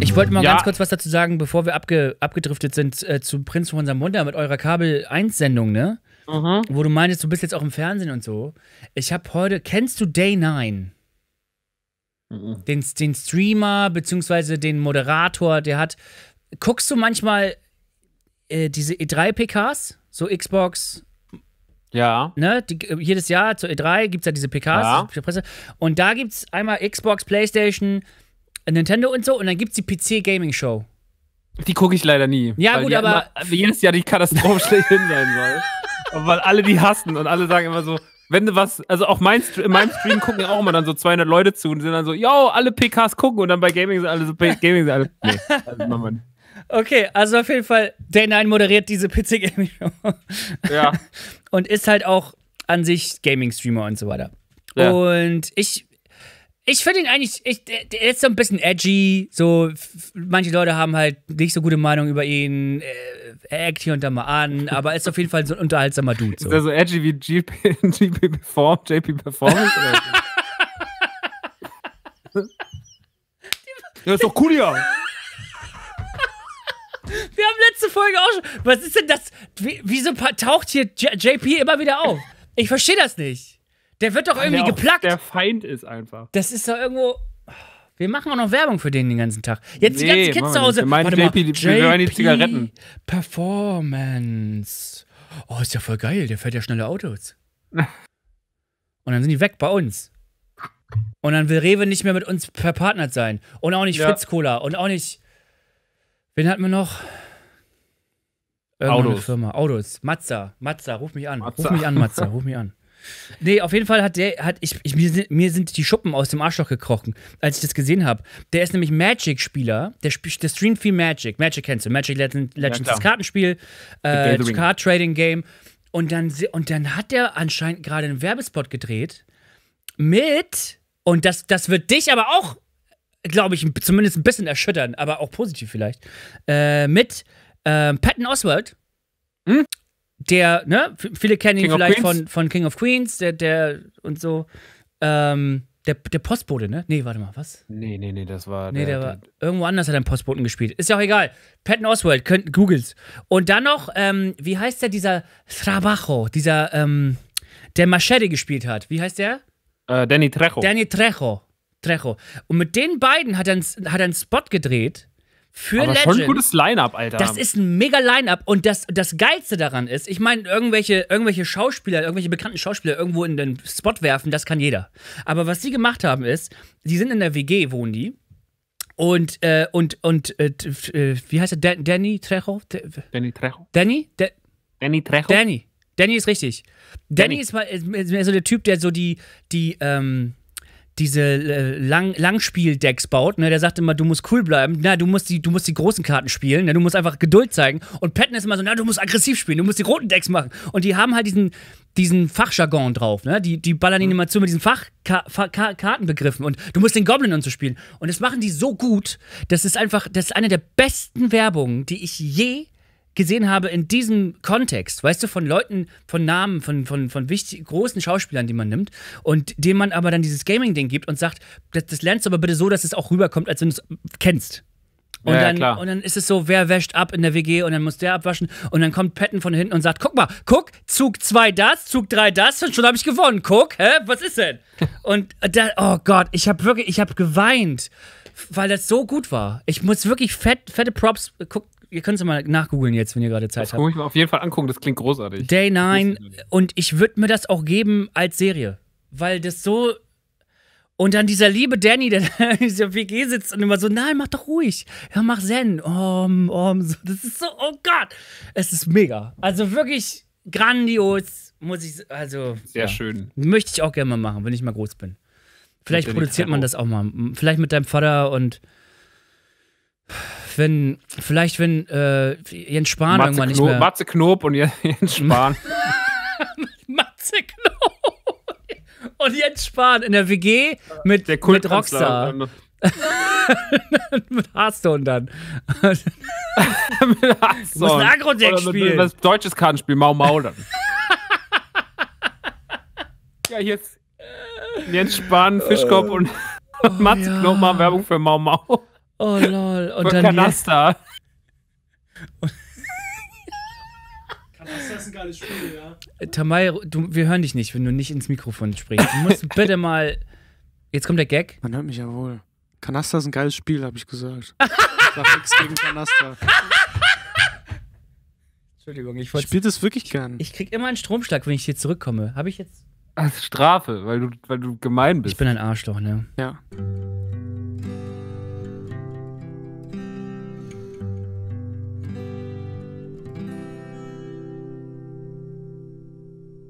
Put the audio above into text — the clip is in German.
Ich wollte mal ja. ganz kurz was dazu sagen, bevor wir abge abgedriftet sind äh, zu Prinz von Samunda mit eurer Kabel 1 Sendung, ne? Mhm. Wo du meinst, du bist jetzt auch im Fernsehen und so. Ich habe heute, kennst du Day 9? Mhm. Den, den Streamer, beziehungsweise den Moderator, der hat. Guckst du manchmal äh, diese E3-PKs? So Xbox, ja. Ne, die, äh, jedes Jahr zur E3 gibt es ja diese PKs, ja. Presse. Und da gibt es einmal Xbox, PlayStation, Nintendo und so. Und dann gibt es die PC Gaming Show. Die gucke ich leider nie. Ja, gut, aber. Immer, jedes Jahr die Katastrophe schlechthin sein soll. Und weil alle die hassen und alle sagen immer so, wenn du was, also auch mein, in meinem Stream gucken ja auch immer dann so 200 Leute zu und sind dann so, yo, alle PKs gucken und dann bei Gaming sind alle so, Gaming sind alle. Nee, also machen wir nicht. Okay, also auf jeden Fall, Day 9 moderiert diese PC Gaming Show. Ja. Und ist halt auch an sich Gaming-Streamer und so weiter. Ja. Und ich, ich finde ihn eigentlich, ich, der ist so ein bisschen edgy. So, manche Leute haben halt nicht so gute Meinung über ihn. Äh, er eckt hier und da mal an, aber ist auf jeden Fall so ein unterhaltsamer Dude. So. Ist er so edgy wie GP, GP Perform, JP Performance? ja, ist doch cool, ja. Folge auch schon. Was ist denn das? wieso taucht hier JP immer wieder auf? Ich verstehe das nicht. Der wird doch irgendwie geplackt. Der Feind ist einfach. Das ist doch irgendwo. Wir machen auch noch Werbung für den den ganzen Tag. Jetzt nee, die ganzen Kids zu Hause. Wir meinen JP, mal. JP, wir hören die Zigaretten. Performance. Oh, ist ja voll geil. Der fährt ja schnelle Autos. Und dann sind die weg bei uns. Und dann will Rewe nicht mehr mit uns verpartnert sein. Und auch nicht ja. Fritz Cola. Und auch nicht. Wen hatten wir noch? Äh, Autos. Firma. Autos. Mazda. Mazda, ruf mich an. Mazda. Ruf mich an, Mazda. Ruf mich an. Nee, auf jeden Fall hat der, hat ich, ich mir, sind, mir sind die Schuppen aus dem Arschloch gekrochen, als ich das gesehen habe. Der ist nämlich Magic-Spieler, der, der streamt viel Magic. Magic kennst du, Magic Legends, ja, das Kartenspiel, äh, Card-Trading-Game. Und dann, und dann hat der anscheinend gerade einen Werbespot gedreht mit, und das, das wird dich aber auch, glaube ich, zumindest ein bisschen erschüttern, aber auch positiv vielleicht, äh, mit ähm, Patton Oswald, hm? der, ne, viele kennen ihn vielleicht von, von King of Queens, der, der und so, ähm, der, der Postbote, ne? Nee, warte mal, was? Nee, nee, nee, das war. Nee, der, der war. Der, irgendwo anders hat er einen Postboten gespielt. Ist ja auch egal. Patton Oswald, könnt, googles. Und dann noch, ähm, wie heißt der, dieser Trabajo, dieser, ähm, der Machete gespielt hat. Wie heißt der? Äh, Danny Trejo. Danny Trejo. Trejo. Und mit den beiden hat er, hat er einen Spot gedreht, für Aber Legend. schon ein gutes Line-Up, Alter. Das ist ein mega Line-Up. Und das, das Geilste daran ist, ich meine, irgendwelche, irgendwelche Schauspieler, irgendwelche bekannten Schauspieler irgendwo in den Spot werfen, das kann jeder. Aber was sie gemacht haben ist, die sind in der WG, wohnen die. Und, äh, und, und, äh, äh wie heißt er? Dan Danny Trejo? Danny Trejo. Danny? Da Danny Trejo. Danny. Danny ist richtig. Danny, Danny ist, mal, so der Typ, der so die, die, ähm, diese äh, Lang Langspieldecks baut, ne, der sagt immer, du musst cool bleiben, na, du musst die, du musst die großen Karten spielen, ne, du musst einfach Geduld zeigen. Und Patton ist immer so, na, du musst aggressiv spielen, du musst die roten Decks machen. Und die haben halt diesen, diesen Fachjargon drauf, ne? Die, die ballern ihn mhm. immer zu mit diesen Fachkartenbegriffen und du musst den Goblin und so spielen. Und das machen die so gut, das ist einfach, das ist eine der besten Werbungen, die ich je gesehen habe in diesem Kontext, weißt du, von Leuten, von Namen, von, von, von wichtig, großen Schauspielern, die man nimmt und denen man aber dann dieses Gaming-Ding gibt und sagt, das, das lernst du aber bitte so, dass es auch rüberkommt, als wenn du es kennst. Und, ja, dann, ja, und dann ist es so, wer wäscht ab in der WG und dann muss der abwaschen und dann kommt Patton von hinten und sagt, guck mal, guck, Zug 2 das, Zug 3 das und schon habe ich gewonnen, guck, hä, was ist denn? und da, oh Gott, ich habe wirklich, ich habe geweint, weil das so gut war. Ich muss wirklich fett, fette Props, guck, ihr könnt es mal nachgoogeln jetzt, wenn ihr gerade Zeit das habt. Das gucke ich mir auf jeden Fall angucken, das klingt großartig. Day 9 und ich würde mir das auch geben als Serie, weil das so und dann dieser liebe Danny, der in dieser WG sitzt und immer so, nein, mach doch ruhig. Ja, mach Zen. Um, um, Das ist so, oh Gott. Es ist mega. Also wirklich grandios, muss ich, also. Sehr ja. schön. Möchte ich auch gerne mal machen, wenn ich mal groß bin. Vielleicht produziert man das auch mal. Vielleicht mit deinem Vater und wenn, vielleicht wenn äh, Jens Spahn Matze irgendwann Knob, nicht mehr... Matze Knob und Jens Spahn. Matze Knob und Jens Spahn in der WG mit, der mit Rockstar. Ähm, mit Hearthstone dann. mit Hearthstone. Du musst ein Agro-Deck spielen. Mit, mit, deutsches Kartenspiel, Mau Mau dann. ja, jetzt Jens Spahn, Fischkopf äh. und Matze ja. Oh, Knob machen Werbung für Mau Mau. Oh lol. Und dann Kanasta. Kanasta ist ein geiles Spiel, ja. Tamay, wir hören dich nicht, wenn du nicht ins Mikrofon sprichst. Du musst bitte mal. Jetzt kommt der Gag. Man hört mich ja wohl. Kanasta ist ein geiles Spiel, habe ich gesagt. Ich sag nichts gegen Kanasta. Entschuldigung, ich wollte. Spielt es wirklich gern. Ich krieg immer einen Stromschlag, wenn ich hier zurückkomme. Habe ich jetzt. Als Strafe, weil du, weil du gemein bist. Ich bin ein Arschloch, ne? Ja.